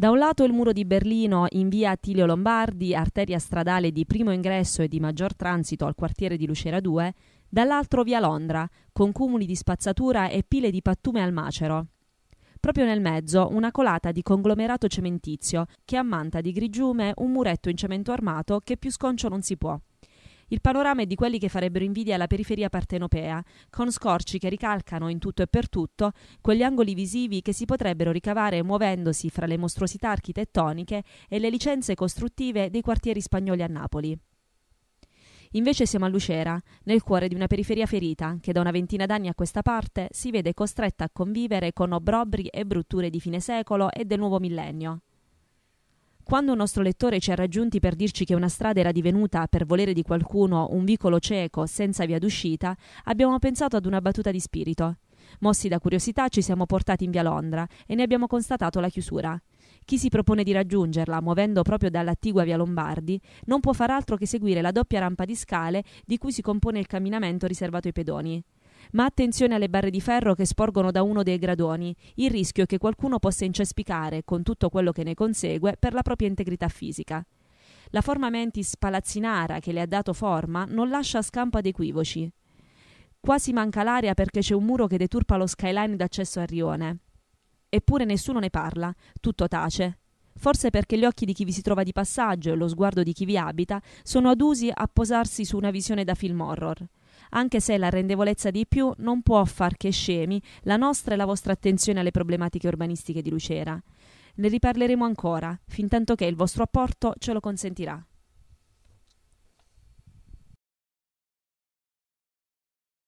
Da un lato il muro di Berlino in via Attilio Lombardi, arteria stradale di primo ingresso e di maggior transito al quartiere di Lucera 2, dall'altro via Londra, con cumuli di spazzatura e pile di pattume al macero. Proprio nel mezzo una colata di conglomerato cementizio che ammanta di grigiume un muretto in cemento armato che più sconcio non si può. Il panorama è di quelli che farebbero invidia alla periferia partenopea, con scorci che ricalcano in tutto e per tutto quegli angoli visivi che si potrebbero ricavare muovendosi fra le mostruosità architettoniche e le licenze costruttive dei quartieri spagnoli a Napoli. Invece siamo a Lucera, nel cuore di una periferia ferita che da una ventina d'anni a questa parte si vede costretta a convivere con obbrobri e brutture di fine secolo e del nuovo millennio. Quando un nostro lettore ci ha raggiunti per dirci che una strada era divenuta, per volere di qualcuno, un vicolo cieco senza via d'uscita, abbiamo pensato ad una battuta di spirito. Mossi da curiosità ci siamo portati in via Londra e ne abbiamo constatato la chiusura. Chi si propone di raggiungerla, muovendo proprio dall'attigua via Lombardi, non può far altro che seguire la doppia rampa di scale di cui si compone il camminamento riservato ai pedoni. Ma attenzione alle barre di ferro che sporgono da uno dei gradoni. Il rischio è che qualcuno possa incespicare, con tutto quello che ne consegue, per la propria integrità fisica. La forma mentis palazzinara che le ha dato forma non lascia scampo ad equivoci. Quasi manca l'aria perché c'è un muro che deturpa lo skyline d'accesso a Rione. Eppure nessuno ne parla, tutto tace. Forse perché gli occhi di chi vi si trova di passaggio e lo sguardo di chi vi abita sono adusi a posarsi su una visione da film horror anche se la rendevolezza di più non può far che scemi la nostra e la vostra attenzione alle problematiche urbanistiche di Lucera. Ne riparleremo ancora, fintanto che il vostro apporto ce lo consentirà.